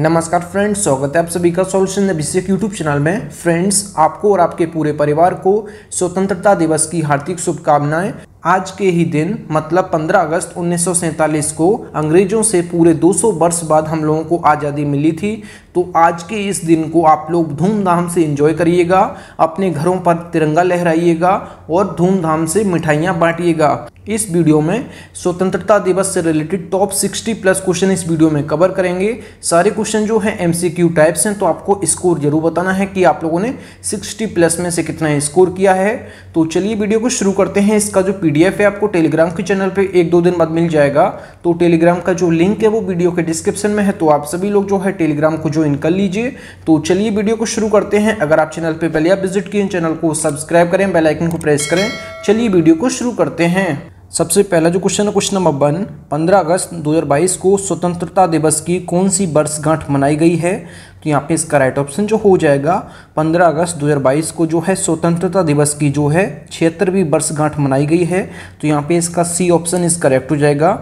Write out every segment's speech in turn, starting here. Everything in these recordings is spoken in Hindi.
नमस्कार फ्रेंड्स स्वागत है आप सभी का सॉल्यूशन अभिषेक यूट्यूब चैनल में फ्रेंड्स आपको और आपके पूरे परिवार को स्वतंत्रता दिवस की हार्दिक शुभकामनाएं आज के ही दिन मतलब 15 अगस्त उन्नीस को अंग्रेजों से पूरे 200 वर्ष बाद हम लोगों को आज़ादी मिली थी तो आज के इस दिन को आप लोग धूमधाम से एंजॉय करिएगा अपने घरों पर तिरंगा लहराइएगा और धूमधाम से मिठाइयाँ बांटिएगा इस वीडियो में स्वतंत्रता दिवस से रिलेटेड टॉप 60 प्लस क्वेश्चन इस वीडियो में कवर करेंगे सारे क्वेश्चन जो है एमसीक्यू टाइप्स हैं तो आपको स्कोर जरूर बताना है कि आप लोगों ने 60 प्लस में से कितना स्कोर किया है तो चलिए वीडियो को शुरू करते हैं इसका जो पी है आपको टेलीग्राम के चैनल पर एक दो दिन बाद मिल जाएगा तो टेलीग्राम का जो लिंक है वो वीडियो के डिस्क्रिप्शन में है तो आप सभी लोग जो है टेलीग्राम को ज्वाइन कर लीजिए तो चलिए वीडियो को शुरू करते हैं अगर आप चैनल पर पहले आप विजिट किए चैनल को सब्सक्राइब करें बेलाइकन को प्रेस करें चलिए वीडियो को शुरू करते हैं सबसे पहला जो क्वेश्चन है क्वेश्चन नंबर वन पंद्रह अगस्त 2022 को स्वतंत्रता दिवस की कौन सी वर्षगांठ मनाई गई है तो यहाँ पे इसका राइट ऑप्शन जो हो जाएगा 15 अगस्त 2022 को जो है स्वतंत्रता दिवस की जो है छिहत्तरवीं वर्षगांठ मनाई गई है तो यहाँ पे इसका सी ऑप्शन इस करेक्ट हो जाएगा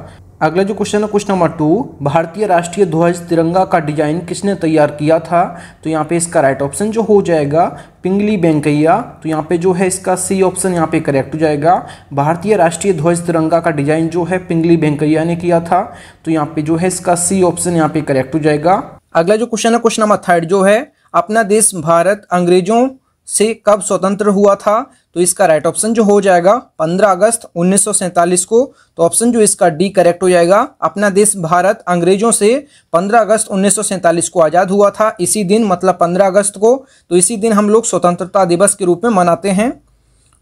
अगला जो क्वेश्चन है क्वेश्चन नंबर टू भारतीय राष्ट्रीय ध्वज तिरंगा का डिजाइन किसने तैयार किया था तो यहाँ पे इसका राइट ऑप्शन जो हो जाएगा पिंगली बैंकैया तो यहाँ पे जो है इसका सी ऑप्शन यहाँ पे करेक्ट हो जाएगा भारतीय राष्ट्रीय ध्वज तिरंगा का डिजाइन जो है पिंगली बैंकैया ने किया था तो यहाँ पे जो है इसका सी ऑप्शन यहाँ पे करेक्ट हो जाएगा अगला जो क्वेश्चन है क्वेश्चन नंबर थर्ड जो है अपना देश भारत अंग्रेजों से कब स्वतंत्र हुआ था तो इसका राइट ऑप्शन जो हो जाएगा 15 अगस्त 1947 को तो ऑप्शन जो इसका डी करेक्ट हो जाएगा अपना देश भारत अंग्रेजों से 15 अगस्त 1947 को आज़ाद हुआ था इसी दिन मतलब 15 अगस्त को तो इसी दिन हम लोग स्वतंत्रता दिवस के रूप में मनाते हैं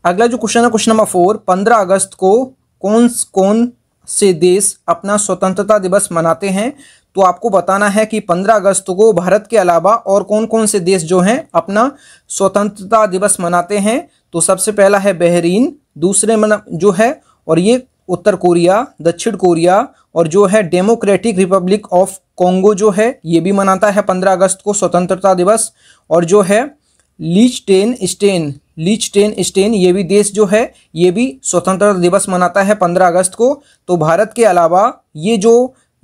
अगला जो क्वेश्चन है क्वेश्चन नंबर फोर पंद्रह अगस्त को कौन कौन से देश अपना स्वतंत्रता दिवस मनाते हैं तो आपको बताना है कि 15 अगस्त को भारत के अलावा और कौन कौन से देश जो हैं अपना स्वतंत्रता दिवस मनाते हैं तो सबसे पहला है बहरीन दूसरे मना जो है और ये उत्तर कोरिया दक्षिण कोरिया और जो है डेमोक्रेटिक रिपब्लिक ऑफ कॉन्गो जो है ये भी मनाता है पंद्रह अगस्त को स्वतंत्रता दिवस और जो है Liechtenstein Liechtenstein ये भी देश जो है ये भी स्वतंत्रता दिवस मनाता है पंद्रह अगस्त को तो भारत के अलावा ये जो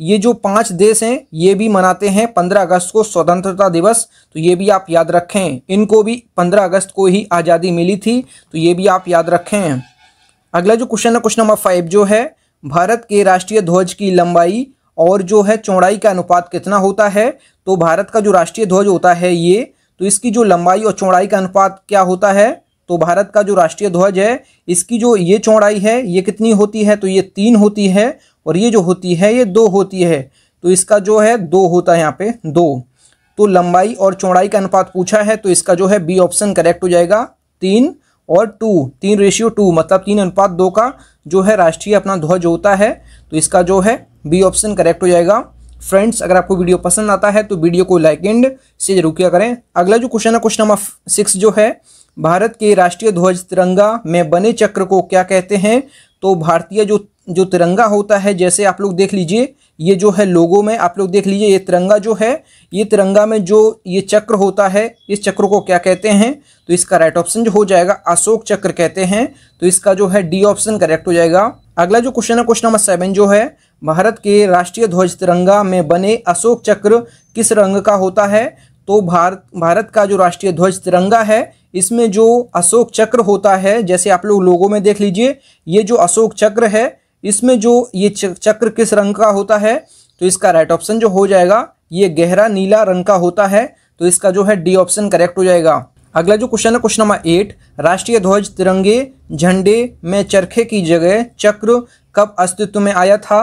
ये जो पांच देश हैं ये भी मनाते हैं पंद्रह अगस्त को स्वतंत्रता दिवस तो ये भी आप याद रखें इनको भी पंद्रह अगस्त को ही आज़ादी मिली थी तो ये भी आप याद रखें अगला जो क्वेश्चन है क्वेश्चन नंबर फाइव जो है भारत के राष्ट्रीय ध्वज की लंबाई और जो है चौड़ाई का अनुपात कितना होता है तो भारत का जो राष्ट्रीय ध्वज होता है ये तो इसकी जो लंबाई और चौड़ाई का अनुपात क्या होता है तो भारत का जो राष्ट्रीय ध्वज है इसकी जो ये चौड़ाई है ये कितनी होती है तो ये तीन होती है और ये जो होती है ये दो होती है तो इसका जो है दो होता है यहाँ पे दो तो लंबाई और चौड़ाई का अनुपात पूछा है तो इसका जो है बी ऑप्शन करेक्ट हो जाएगा तीन और टू तीन रेशियो टू मतलब तीन अनुपात दो का जो है राष्ट्रीय अपना ध्वज होता है तो इसका जो है बी ऑप्शन करेक्ट हो जाएगा फ्रेंड्स अगर आपको वीडियो पसंद आता है तो वीडियो को लाइक एंड से जरूर किया करें अगला जो क्वेश्चन है क्वेश्चन नंबर सिक्स जो है भारत के राष्ट्रीय ध्वज तिरंगा में बने चक्र को क्या कहते हैं तो भारतीय जो जो तिरंगा होता है जैसे आप लोग देख लीजिए ये जो है लोगों में आप लोग देख लीजिए ये तिरंगा जो है ये तिरंगा में जो ये चक्र होता है इस चक्र को क्या कहते हैं तो इसका राइट ऑप्शन जो हो जाएगा अशोक चक्र कहते हैं तो इसका जो है डी ऑप्शन करेक्ट हो जाएगा अगला जो क्वेश्चन है क्वेश्चन नंबर सेवन जो है भारत के राष्ट्रीय ध्वज तिरंगा में बने अशोक चक्र किस रंग का होता है तो भारत भारत का जो राष्ट्रीय ध्वज तिरंगा है इसमें जो अशोक चक्र होता है जैसे आप लोग लोगों में देख लीजिए ये जो अशोक चक्र है इसमें जो ये चक्र किस रंग का होता है तो इसका राइट ऑप्शन जो हो जाएगा ये गहरा नीला रंग का होता है तो इसका जो है डी ऑप्शन करेक्ट हो जाएगा अगला जो क्वेश्चन है क्वेश्चन नंबर एट राष्ट्रीय ध्वज तिरंगे झंडे में चरखे की जगह चक्र कब अस्तित्व में आया था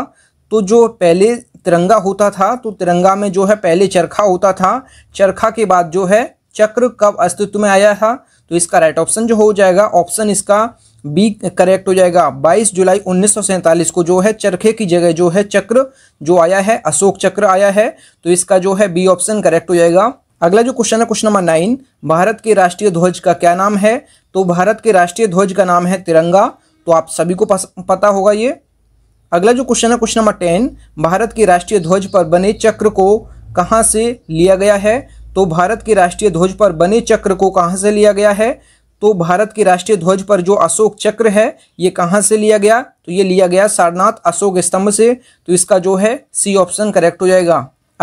तो जो पहले तिरंगा होता था तो तिरंगा में जो है पहले चरखा होता था चरखा के बाद जो है चक्र कब अस्तित्व में आया था तो इसका राइट ऑप्शन जो हो जाएगा ऑप्शन इसका बी करेक्ट हो जाएगा 22 जुलाई उन्नीस को जो है चरखे की जगह जो है चक्र जो आया है अशोक चक्र आया है तो इसका जो है बी ऑप्शन करेक्ट हो जाएगा अगला जो क्वेश्चन है क्वेश्चन नंबर नाइन भारत के राष्ट्रीय ध्वज का क्या नाम है तो भारत के राष्ट्रीय ध्वज का नाम है तिरंगा तो आप सभी को पता होगा ये अगला जो क्वेश्चन है क्वेश्चन नंबर टेन भारत के राष्ट्रीय ध्वज पर बने चक्र को कहाँ से लिया गया है तो भारत के राष्ट्रीय ध्वज पर बने चक्र को कहाँ से लिया गया है तो भारत के राष्ट्रीय ध्वज पर जो अशोक चक्र है ये कहाँ से लिया गया तो ये लिया गया सारनाथ अशोक स्तंभ से तो इसका जो है सी ऑप्शन करेक्ट हो जाएगा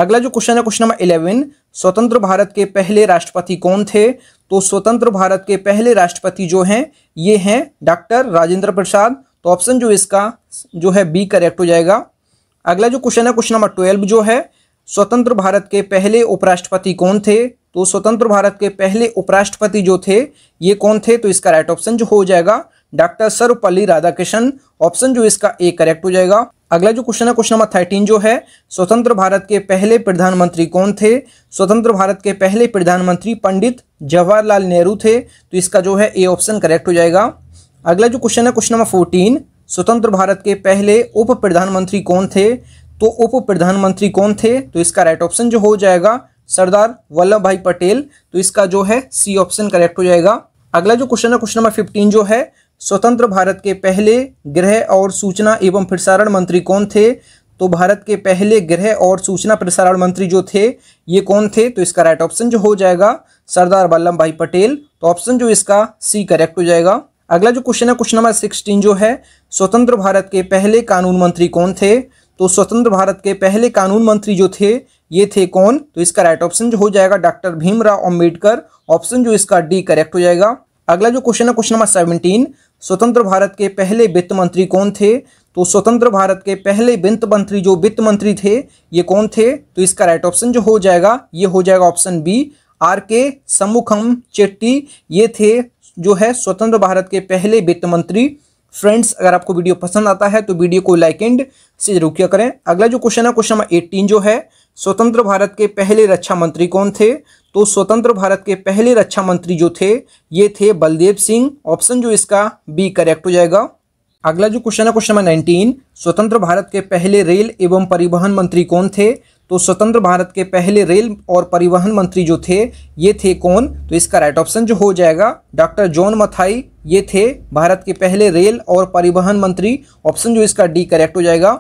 अगला जो क्वेश्चन है क्वेश्चन नंबर इलेवन स्वतंत्र भारत के पहले राष्ट्रपति कौन थे तो स्वतंत्र भारत के पहले राष्ट्रपति जो हैं ये हैं डॉक्टर राजेंद्र प्रसाद तो ऑप्शन जो इसका जो है बी करेक्ट हो जाएगा अगला जो क्वेश्चन है क्वेश्चन नंबर ट्वेल्व जो है स्वतंत्र भारत के पहले उपराष्ट्रपति कौन थे तो स्वतंत्र भारत के पहले उपराष्ट्रपति जो थे ये कौन थे तो इसका राइट ऑप्शन जो हो जाएगा डॉक्टर सर्वपल्ली राधाकृष्णन ऑप्शन जो इसका ए करेक्ट हो जाएगा अगला जो क्वेश्चन है क्वेश्चन नंबर थर्टीन जो है स्वतंत्र भारत के पहले प्रधानमंत्री कौन थे स्वतंत्र भारत के पहले प्रधानमंत्री पंडित जवाहरलाल नेहरू थे तो इसका जो है ए ऑप्शन करेक्ट हो जाएगा अगला जो क्वेश्चन है क्वेश्चन नंबर फोर्टीन स्वतंत्र भारत के पहले उप प्रधानमंत्री कौन थे तो उप प्रधानमंत्री कौन थे तो इसका राइट ऑप्शन जो हो जाएगा सरदार वल्लभ भाई पटेल तो इसका जो है सी ऑप्शन करेक्ट हो जाएगा अगला जो क्वेश्चन है क्वेश्चन नंबर फिफ्टीन जो है स्वतंत्र भारत के पहले गृह और सूचना एवं प्रसारण मंत्री कौन थे तो भारत के पहले गृह और सूचना प्रसारण मंत्री जो थे ये कौन थे तो इसका राइट ऑप्शन जो हो जाएगा सरदार वल्लभ भाई पटेल तो ऑप्शन जो इसका सी करेक्ट हो जाएगा अगला जो क्वेश्चन है क्वेश्चन नंबर सिक्सटीन जो है स्वतंत्र भारत के पहले कानून मंत्री कौन थे तो स्वतंत्र भारत के पहले कानून मंत्री जो थे ये थे कौन तो इसका राइट ऑप्शन जो हो जाएगा डॉक्टर भीमराव अम्बेडकर ऑप्शन जो इसका डी करेक्ट हो जाएगा अगला जो क्वेश्चन है क्वेश्चन नंबर सेवनटीन स्वतंत्र भारत के पहले वित्त मंत्री कौन थे तो स्वतंत्र भारत के पहले वित्त मंत्री जो वित्त मंत्री थे ये कौन थे तो इसका राइट ऑप्शन जो हो जाएगा ये हो जाएगा ऑप्शन बी आर के सम्मुखम चेट्टी ये थे जो है स्वतंत्र भारत के पहले वित्त मंत्री फ्रेंड्स अगर आपको वीडियो पसंद आता है तो वीडियो को लाइक एंड से जरूर किया करें अगला जो क्वेश्चन है क्वेश्चन नंबर एट्टीन जो है स्वतंत्र भारत के पहले रक्षा मंत्री कौन थे तो स्वतंत्र भारत के पहले रक्षा मंत्री जो थे ये थे बलदेव सिंह ऑप्शन जो इसका बी करेक्ट हो जाएगा अगला जो क्वेश्चन है क्वेश्चन नंबर नाइनटीन स्वतंत्र भारत के पहले रेल एवं परिवहन मंत्री कौन थे तो स्वतंत्र भारत के पहले रेल और परिवहन मंत्री जो थे ये थे कौन तो इसका राइट ऑप्शन जो हो जाएगा डॉक्टर जॉन मथाई ये थे भारत के पहले रेल और परिवहन मंत्री ऑप्शन जो इसका डी करेक्ट हो जाएगा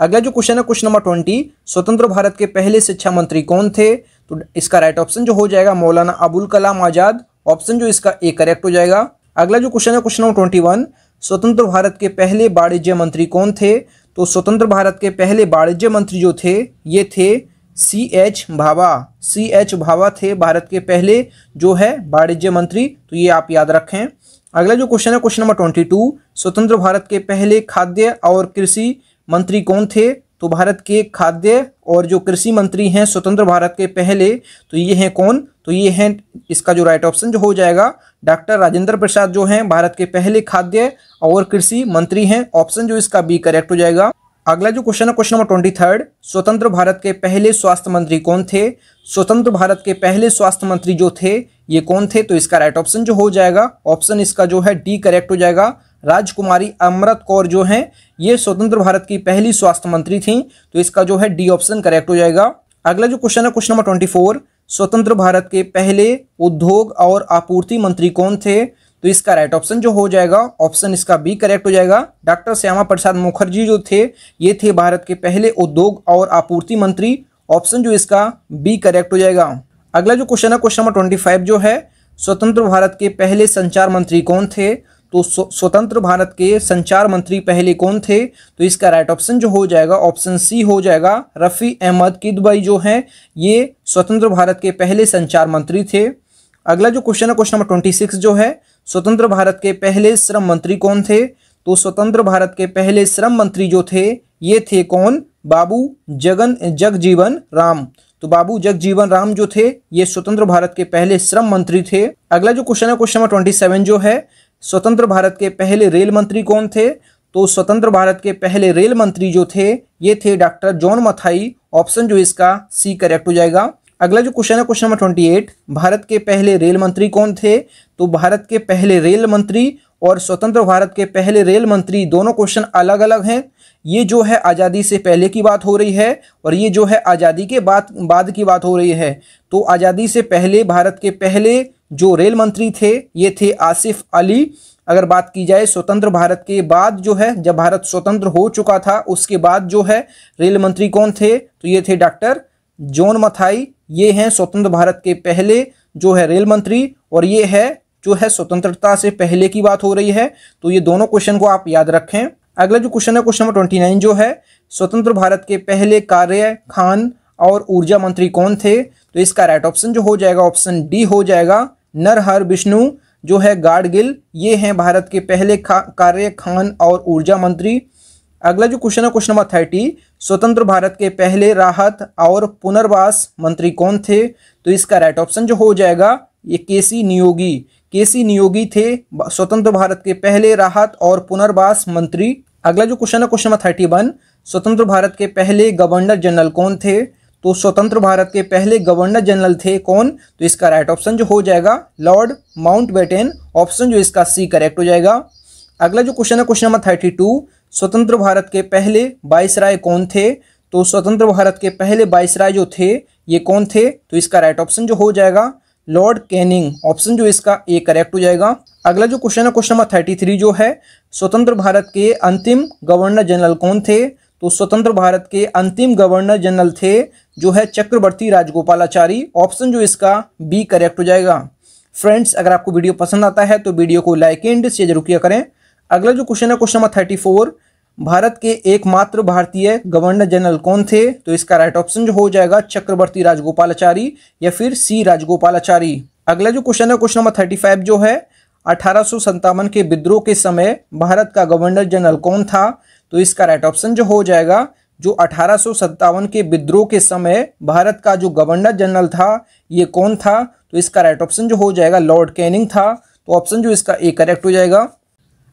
अगला जो क्वेश्चन है क्वेश्चन नंबर ट्वेंटी स्वतंत्र भारत के पहले शिक्षा मंत्री कौन थे तो इसका राइट ऑप्शन जो हो जाएगा मौलाना अबुल कलाम आज़ाद ऑप्शन जो इसका ए करेक्ट हो जाएगा अगला जो क्वेश्चन है क्वेश्चन नंबर ट्वेंटी वन स्वतंत्र भारत के पहले वाणिज्य मंत्री कौन थे तो स्वतंत्र भारत के पहले वाणिज्य मंत्री जो थे ये थे C H Bhabha C H Bhabha थे भारत के पहले जो है वाणिज्य मंत्री तो ये आप याद रखें अगला जो क्वेश्चन है क्वेश्चन नंबर ट्वेंटी टू स्वतंत्र भारत के पहले खाद्य और कृषि मंत्री कौन थे तो भारत के खाद्य और जो कृषि मंत्री हैं स्वतंत्र भारत के पहले तो ये हैं कौन तो ये हैं इसका जो राइट ऑप्शन जो हो जाएगा डॉक्टर राजेंद्र प्रसाद जो हैं भारत के पहले खाद्य और कृषि मंत्री हैं ऑप्शन जो इसका बी करेक्ट हो जाएगा अगला जो क्वेश्चन है क्वेश्चन नंबर ट्वेंटी थर्ड स्वतंत्र भारत के पहले स्वास्थ्य मंत्री कौन थे स्वतंत्र भारत के पहले स्वास्थ्य मंत्री जो थे ये कौन थे तो इसका राइट ऑप्शन जो हो जाएगा ऑप्शन इसका जो है डी करेक्ट हो जाएगा राजकुमारी अमृत कौर जो हैं ये स्वतंत्र भारत की पहली स्वास्थ्य मंत्री थी तो इसका जो है डी ऑप्शन करेक्ट हो जाएगा अगला जो क्वेश्चन है क्वेश्चन नंबर ट्वेंटी फोर स्वतंत्र भारत के पहले उद्योग और आपूर्ति मंत्री कौन थे तो इसका राइट ऑप्शन जो हो जाएगा ऑप्शन इसका बी करेक्ट हो जाएगा डॉक्टर श्यामा प्रसाद मुखर्जी जो थे ये थे भारत के पहले उद्योग और आपूर्ति मंत्री ऑप्शन जो इसका बी करेक्ट हो जाएगा अगला जो क्वेश्चन है क्वेश्चन नंबर ट्वेंटी फाइव जो है स्वतंत्र भारत के पहले संचार मंत्री कौन थे तो स्वतंत्र भारत के संचार मंत्री पहले कौन थे तो इसका राइट ऑप्शन जो हो जाएगा ऑप्शन सी हो जाएगा रफ़ी अहमद किदबई जो हैं ये स्वतंत्र भारत के पहले संचार मंत्री थे अगला जो क्वेश्चन है क्वेश्चन नंबर ट्वेंटी सिक्स जो है स्वतंत्र भारत के पहले श्रम मंत्री कौन थे तो स्वतंत्र भारत के पहले श्रम मंत्री जो थे ये थे कौन बाबू जगन जगजीवन राम तो बाबू जगजीवन राम जो थे ये स्वतंत्र भारत के पहले श्रम मंत्री थे अगला जो क्वेश्चन है क्वेश्चन नंबर ट्वेंटी सेवन जो है स्वतंत्र भारत के पहले रेल मंत्री कौन थे तो स्वतंत्र भारत के पहले रेल मंत्री जो थे ये थे डॉक्टर जॉन मथाई ऑप्शन जो इसका सी करेक्ट हो जाएगा अगला जो क्वेश्चन है question number twenty eight Bharat के पहले रेल मंत्री कौन थे तो भारत के पहले रेल मंत्री और स्वतंत्र भारत के पहले रेल मंत्री दोनों क्वेश्चन अलग अलग हैं ये जो है आज़ादी से पहले की बात हो रही है और ये जो है आज़ादी के बाद बाद की बात हो रही है तो आज़ादी से पहले भारत के पहले जो रेल मंत्री थे ये थे आसिफ अली अगर बात की जाए स्वतंत्र भारत के बाद जो है जब भारत स्वतंत्र हो चुका था उसके बाद जो है रेल मंत्री कौन थे तो ये थे डॉक्टर जॉन मथाई ये हैं स्वतंत्र भारत के पहले जो है रेल मंत्री और ये है जो है स्वतंत्रता से पहले की बात हो रही है तो ये दोनों क्वेश्चन को आप याद रखें अगला जो क्वेश्चन है क्वेश्चन नंबर ट्वेंटी नाइन जो है स्वतंत्र भारत के पहले कार्य खान और ऊर्जा मंत्री कौन थे तो इसका राइट ऑप्शन जो हो जाएगा ऑप्शन डी हो जाएगा नरहर विष्णु जो है गाडगिल ये हैं भारत के पहले खा, कार्य खान और ऊर्जा मंत्री अगला जो क्वेश्चन है क्वेश्चन नंबर थर्टी स्वतंत्र भारत के पहले राहत और पुनर्वास मंत्री कौन थे तो इसका राइट ऑप्शन जो हो जाएगा ये केसी नियोगी केसी नियोगी थे स्वतंत्र भारत के पहले राहत और पुनर्वास मंत्री अगला जो क्वेश्चन है क्वेश्चन नंबर थर्टी वन स्वतंत्र भारत के पहले गवर्नर जनरल कौन थे तो स्वतंत्र भारत के पहले गवर्नर जनरल थे कौन तो इसका राइट ऑप्शन जो हो जाएगा लॉर्ड माउंट बेटेन ऑप्शन जो इसका सी करेक्ट हो जाएगा अगला जो क्वेश्चन है क्वेश्चन नंबर थर्टी टू स्वतंत्र भारत के पहले बाईस राय कौन थे तो स्वतंत्र भारत के पहले बाईस राय जो थे ये कौन थे तो इसका राइट ऑप्शन जो हो जाएगा लॉर्ड कैनिंग ऑप्शन जो इसका ए करेक्ट हो जाएगा अगला जो क्वेश्चन है क्वेश्चन नंबर थर्टी थ्री जो है स्वतंत्र भारत के अंतिम गवर्नर जनरल कौन थे तो स्वतंत्र भारत के अंतिम गवर्नर जनरल थे जो है चक्रवर्ती राजगोपालाचारी ऑप्शन जो इसका बी करेक्ट हो जाएगा फ्रेंड्स अगर आपको वीडियो पसंद आता है तो वीडियो को लाइक एंड शेयर जरूर किया करें अगला जो क्वेश्चन है question number thirty four Bharat के एकमात्र भारतीय गवर्नर जनरल कौन थे तो इसका राइट ऑप्शन जो हो जाएगा चक्रवर्ती राजगोपालाचारी या फिर सी राजगोपालाचारी अगला जो क्वेश्चन है क्वेश्चन नंबर थर्टी फाइव जो है अठारह के विद्रोह के समय भारत का गवर्नर जनरल कौन था तो इसका राइट ऑप्शन जो हो जाएगा जो अठारह के विद्रोह के समय भारत का जो गवर्नर जनरल था ये कौन था तो इसका राइट ऑप्शन जो हो जाएगा लॉर्ड कैनिंग था तो ऑप्शन जो इसका ए करेक्ट हो जाएगा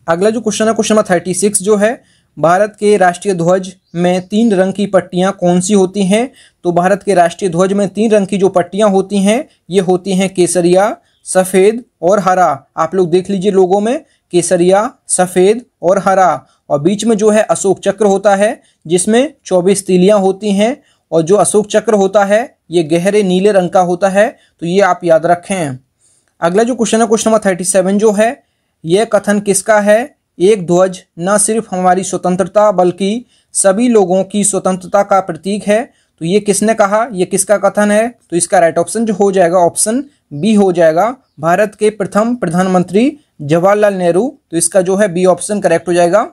अगला जो क्वेश्चन है क्वेश्चन नंबर थर्टी सिक्स जो है भारत के राष्ट्रीय ध्वज में तीन रंग की पट्टियाँ कौन सी होती हैं तो भारत के राष्ट्रीय ध्वज में तीन रंग की जो पट्टियाँ होती हैं ये होती हैं केसरिया सफ़ेद और हरा आप लोग देख लीजिए लोगों में केसरिया सफ़ेद और हरा और बीच में जो है अशोक चक्र होता है जिसमें चौबीस तीलियाँ होती हैं और जो अशोक चक्र होता है ये गहरे नीले रंग का होता है तो ये आप याद रखें अगला जो क्वेश्चन है क्वेश्चन नंबर थर्टी सेवन जो है यह कथन किसका है एक ध्वज न सिर्फ हमारी स्वतंत्रता बल्कि सभी लोगों की स्वतंत्रता का प्रतीक है तो ये किसने कहा ये किसका कथन है तो इसका राइट ऑप्शन जो हो जाएगा ऑप्शन बी हो जाएगा भारत के प्रथम प्रधानमंत्री जवाहरलाल नेहरू तो इसका जो है बी ऑप्शन करेक्ट हो जाएगा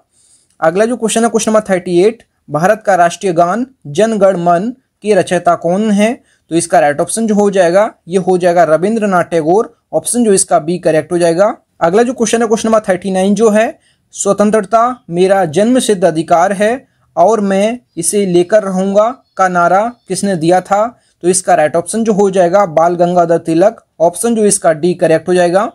अगला जो क्वेश्चन है question number thirty eight Bharat का राष्ट्रीय गान जनगण मन की रचयिता कौन है तो इसका राइट ऑप्शन जो हो जाएगा ये हो जाएगा रविंद्रनाथ टैगोर ऑप्शन जो इसका बी करेक्ट हो जाएगा अगला जो क्वेश्चन है क्वेश्चन नंबर थर्टी नाइन जो है स्वतंत्रता मेरा जन्म सिद्ध अधिकार है और मैं इसे लेकर रहूंगा का नारा किसने दिया था तो इसका राइट ऑप्शन जो हो जाएगा बाल गंगाधर तिलक ऑप्शन जो इसका डी करेक्ट हो जाएगा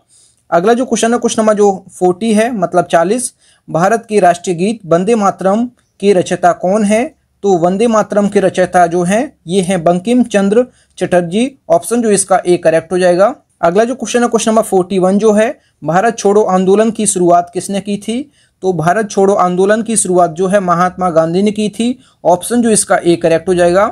अगला जो क्वेश्चन है क्वेश्चन नंबर जो फोर्टी है मतलब चालीस भारत के राष्ट्रीय गीत वंदे मातरम के रचयिता कौन है तो वंदे मातरम के रचयिता जो है ये है बंकिम चंद्र चटर्जी ऑप्शन जो इसका ए करेक्ट हो जाएगा अगला जो क्वेश्चन है क्वेश्चन नंबर फोर्टी वन जो है भारत छोड़ो आंदोलन की शुरुआत किसने की थी तो भारत छोड़ो आंदोलन की शुरुआत जो है महात्मा गांधी ने की थी ऑप्शन जो इसका ए करेक्ट हो जाएगा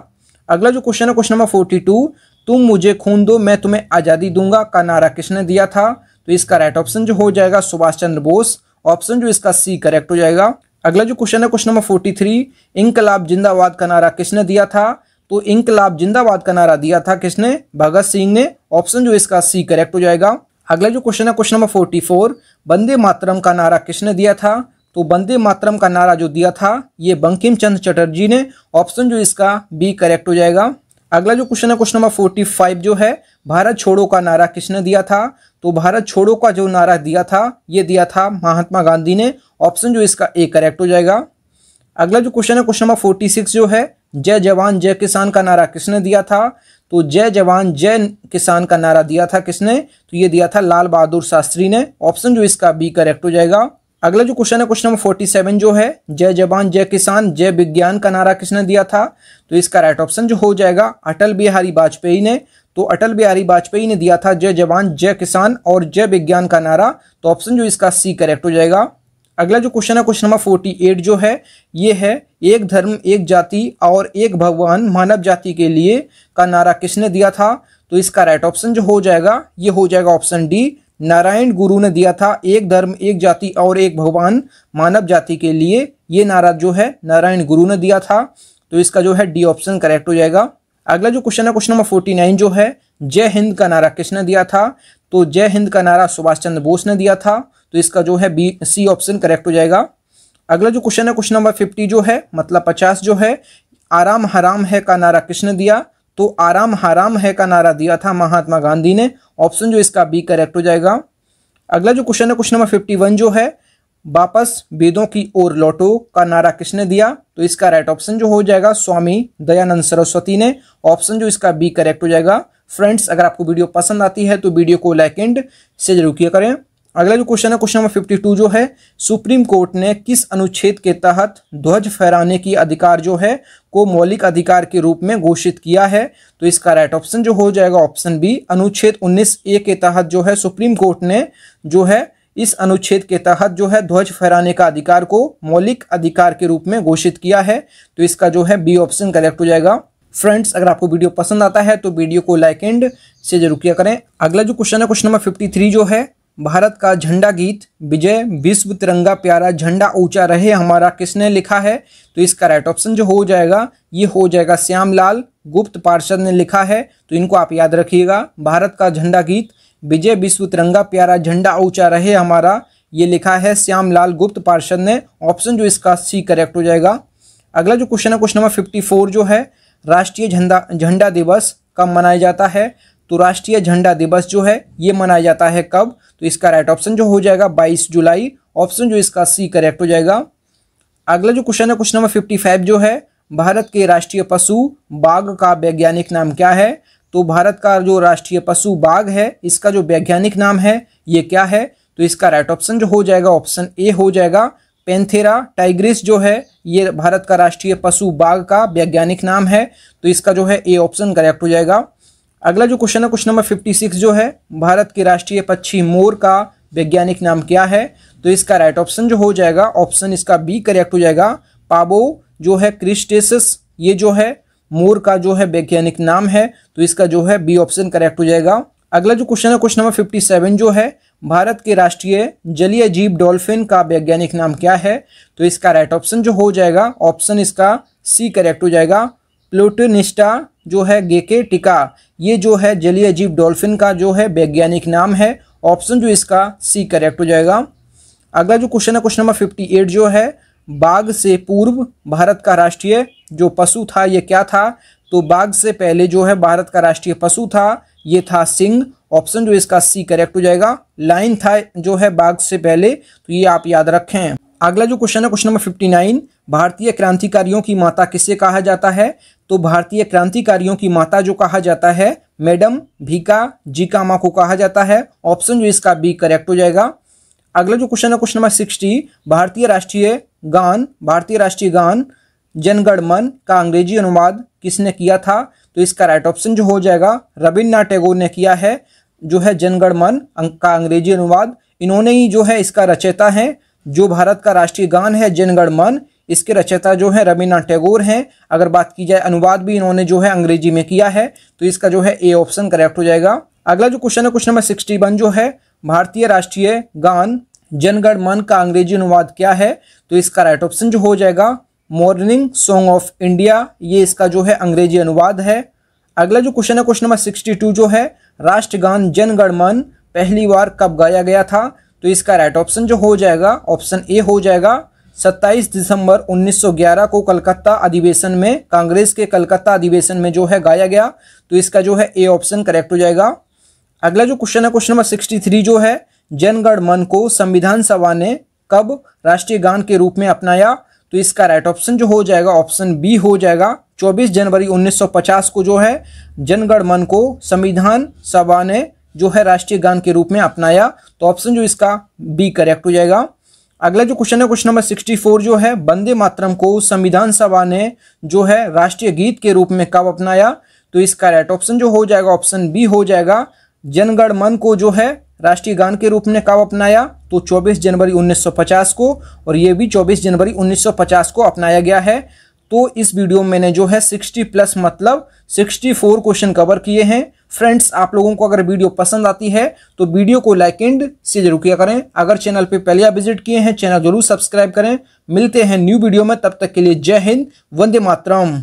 अगला जो क्वेश्चन है क्वेश्चन नंबर फोर्टी टू तुम मुझे खून दो मैं तुम्हें आज़ादी दूंगा का नारा किसने दिया था तो इसका राइट ऑप्शन जो हो जाएगा सुभाष चंद्र बोस ऑप्शन जो इसका सी करेक्ट हो जाएगा अगला जो क्वेश्चन है क्वेश्चन नंबर फोर्टी थ्री इंकलाब जिंदाबाद का नारा किसने दिया था तो इंकलाब जिंदाबाद का नारा दिया था किसने भगत सिंह ने ऑप्शन जो इसका सी करेक्ट हो जाएगा अगला जो क्वेश्चन है क्वेश्चन नंबर फोर्टी फोर बंदे मातरम का नारा किसने दिया था तो बंदे मातरम का नारा जो दिया था ये बंकिम चंद चटर्जी ने ऑप्शन जो इसका बी करेक्ट हो जाएगा अगला जो क्वेश्चन है क्वेश्चन नंबर फोर्टी फाइव जो है भारत छोड़ो का नारा किसने दिया था तो भारत छोड़ो का जो नारा दिया था ये दिया था महात्मा गांधी ने ऑप्शन जो इसका ए करेक्ट हो जाएगा अगला जो क्वेश्चन है क्वेश्चन नंबर फोर्टी सिक्स जो है जय जवान जय किसान का नारा किसने दिया था तो जय जवान जय किसान का नारा दिया था किसने तो ये दिया था लाल बहादुर शास्त्री ने ऑप्शन जो इसका बी करेक्ट हो जाएगा अगला जो क्वेश्चन है क्वेश्चन नंबर फोर्टी सेवन जो है जय जवान जय किसान जय विज्ञान का नारा किसने दिया था तो इसका राइट ऑप्शन जो हो जाएगा अटल बिहारी वाजपेयी ने तो अटल बिहारी वाजपेयी ने दिया था जय जवान जय किसान और जय विज्ञान का नारा तो ऑप्शन जो इसका सी करेक्ट हो जाएगा अगला जो क्वेश्चन है क्वेश्चन नंबर फोर्टी एट जो है ये है एक धर्म एक जाति और एक भगवान मानव जाति के लिए का नारा किसने दिया था तो इसका राइट ऑप्शन जो हो जाएगा ये हो जाएगा ऑप्शन डी नारायण गुरु ने दिया था एक धर्म एक जाति और एक भगवान मानव जाति के लिए ये नारा जो है नारायण गुरु ने दिया था तो इसका जो है डी ऑप्शन करेक्ट हो जाएगा अगला जो क्वेश्चन है क्वेश्चन नंबर फोर्टी नाइन जो है जय हिंद का नारा किसने दिया था तो जय हिंद का नारा सुभाष चंद्र बोस ने दिया था तो इसका जो है बी सी ऑप्शन करेक्ट हो जाएगा अगला जो क्वेश्चन है क्वेश्चन नंबर फिफ्टी जो है मतलब पचास जो है आराम हराम है का नारा किसने दिया तो आराम हराम है का नारा दिया था महात्मा गांधी ने ऑप्शन जो इसका बी करेक्ट हो जाएगा अगला जो क्वेश्चन है क्वेश्चन नंबर फिफ्टी वन जो है वापस वेदों की ओर लौटो का नारा किसने दिया तो इसका राइट ऑप्शन जो हो जाएगा स्वामी दयानंद सरस्वती ने ऑप्शन जो इसका बी करेक्ट हो जाएगा फ्रेंड्स अगर आपको वीडियो पसंद आती है तो वीडियो को लाइक एंड से जरूर किया करें अगला जो क्वेश्चन है क्वेश्चन नंबर फिफ्टी टू जो है सुप्रीम कोर्ट ने किस अनुच्छेद के तहत ध्वज फहराने की अधिकार जो है को मौलिक अधिकार के रूप में घोषित किया है तो इसका राइट ऑप्शन जो हो जाएगा ऑप्शन बी अनुच्छेद उन्नीस ए के तहत जो है सुप्रीम कोर्ट ने जो है इस अनुच्छेद के तहत जो है ध्वज फहराने का अधिकार को मौलिक अधिकार के रूप में घोषित किया है तो इसका जो है बी ऑप्शन करेक्ट हो जाएगा फ्रेंड्स अगर आपको वीडियो पसंद आता है तो वीडियो को लाइक एंड से जरूर किया करें अगला जो क्वेश्चन है क्वेश्चन नंबर फिफ्टी थ्री जो है भारत का झंडा गीत विजय विश्व तिरंगा प्यारा झंडा ऊंचा रहे हमारा किसने लिखा है तो इसका राइट ऑप्शन जो हो जाएगा ये हो जाएगा श्यामलाल गुप्त पार्षद ने लिखा है तो इनको आप याद रखिएगा भारत का झंडा गीत विजय विश्व तिरंगा प्यारा झंडा ऊंचा रहे हमारा ये लिखा है श्याम लाल गुप्त पार्षद ने ऑप्शन जो इसका सी करेक्ट हो जाएगा अगला जो क्वेश्चन है क्वेश्चन नंबर फिफ्टी फोर जो है राष्ट्रीय झंडा झंडा दिवस कब मनाया जाता है तो राष्ट्रीय झंडा दिवस जो है ये मनाया जाता है कब तो इसका राइट ऑप्शन जो हो जाएगा बाईस जुलाई ऑप्शन जो इसका सी करेक्ट हो जाएगा अगला जो क्वेश्चन है क्वेश्चन नंबर फिफ्टी फाइव जो है भारत के राष्ट्रीय पशु बाघ का वैज्ञानिक नाम क्या है तो भारत का जो राष्ट्रीय पशु बाघ है इसका जो वैज्ञानिक नाम है ये क्या है तो इसका राइट ऑप्शन जो हो जाएगा ऑप्शन ए हो जाएगा पेंथेरा टाइग्रिस जो है ये भारत का राष्ट्रीय पशु बाघ का वैज्ञानिक नाम है तो इसका जो है ए ऑप्शन करेक्ट हो जाएगा अगला जो क्वेश्चन है क्वेश्चन नंबर फिफ्टी सिक्स जो है भारत के राष्ट्रीय पक्षी मोर का वैज्ञानिक नाम क्या है तो इसका राइट ऑप्शन जो हो जाएगा ऑप्शन इसका बी करेक्ट हो जाएगा पाबो जो है क्रिस्टेसिस ये जो है मोर का जो है वैज्ञानिक नाम है तो इसका जो है बी ऑप्शन करेक्ट हो जाएगा अगला जो क्वेश्चन है क्वेश्चन नंबर फिफ्टी सेवन जो है भारत के राष्ट्रीय जलीय जीव डॉल्फिन का वैज्ञानिक नाम क्या है तो इसका राइट ऑप्शन जो हो जाएगा ऑप्शन इसका सी करेक्ट हो जाएगा प्लूटनिस्टा जो है गेके टिका ये जो है जलीय जीव डॉल्फिन का जो है वैज्ञानिक नाम है ऑप्शन जो इसका सी करेक्ट हो जाएगा अगला जो क्वेश्चन है क्वेश्चन नंबर फिफ्टी एट जो है बाघ से पूर्व भारत का राष्ट्रीय जो पशु था ये क्या था तो बाघ से पहले जो है भारत का राष्ट्रीय पशु था ये था सिंह ऑप्शन जो इसका सी करेक्ट हो जाएगा लाइन था जो है बाघ से पहले तो ये आप याद रखें अगला जो क्वेश्चन है क्वेश्चन नंबर फिफ्टी नाइन भारतीय क्रांतिकारियों की माता किसे कहा जाता है तो भारतीय क्रांतिकारियों की माता जो कहा जाता है मैडम भीका जीकामा को कहा जाता है ऑप्शन जो इसका बी करेक्ट हो जाएगा अगला जो क्वेश्चन है क्वेश्चन नंबर सिक्सटी भारतीय राष्ट्रीय गान भारतीय राष्ट्रीय गान जनगणमन का अंग्रेजी अनुवाद किसने किया था तो इसका राइट ऑप्शन जो हो जाएगा रविन्द्रनाथ टैगोर ने किया है जो है जनगणमन का अंग्रेजी अनुवाद इन्होंने ही जो है इसका रचयिता है जो भारत का राष्ट्रीय गान है जनगणमन इसके रचयिता जो है रविन्द्रनाथ टैगोर हैं अगर बात की जाए अनुवाद भी इन्होंने जो है अंग्रेजी में किया है तो इसका जो है ए ऑप्शन करेक्ट हो जाएगा अगला जो क्वेश्चन है क्वेश्चन नंबर सिक्सटी वन जो है भारतीय राष्ट्रीय गान जनगण मन का अंग्रेजी अनुवाद क्या है तो इसका राइट ऑप्शन जो हो जाएगा मॉर्निंग सॉन्ग ऑफ इंडिया ये इसका जो है अंग्रेजी अनुवाद है अगला जो क्वेश्चन है क्वेश्चन नंबर सिक्सटी टू जो है राष्ट्रगान जनगणमन पहली बार कब गाया गया था तो इसका राइट ऑप्शन जो हो जाएगा ऑप्शन ए हो जाएगा 27 दिसंबर 1911 को कलकत्ता अधिवेशन में कांग्रेस के कलकत्ता अधिवेशन में जो है गाया गया तो इसका जो है ए ऑप्शन करेक्ट हो जाएगा अगला जो क्वेश्चन है क्वेश्चन नंबर थ्री जो है जनगण मन को संविधान सभा ने कब राष्ट्रीय गान के रूप में अपनाया तो इसका राइट ऑप्शन जो हो जाएगा ऑप्शन बी हो जाएगा 24 जनवरी 1950 को जो है जनगण मन को संविधान सभा ने जो है राष्ट्रीय गान के रूप में अपनाया तो ऑप्शन जो इसका बी करेक्ट हो जाएगा अगला जो क्वेश्चन है क्वेश्चन नंबर 64 जो है वंदे मातरम को संविधान सभा ने जो है राष्ट्रीय गीत के रूप में कब अपनाया तो इसका राइट ऑप्शन जो हो जाएगा ऑप्शन बी हो जाएगा जनगण मन को जो है राष्ट्रीय गान के रूप में कब अपनाया तो 24 जनवरी 1950 को और ये भी 24 जनवरी 1950 को अपनाया गया है तो इस वीडियो में मैंने जो है 60 प्लस मतलब 64 क्वेश्चन कवर किए हैं फ्रेंड्स आप लोगों को अगर वीडियो पसंद आती है तो वीडियो को लाइक एंड से जरूर किया करें अगर चैनल पर पहले आप विजिट किए हैं चैनल जरूर सब्सक्राइब करें मिलते हैं न्यू वीडियो में तब तक के लिए जय हिंद वंदे मातरम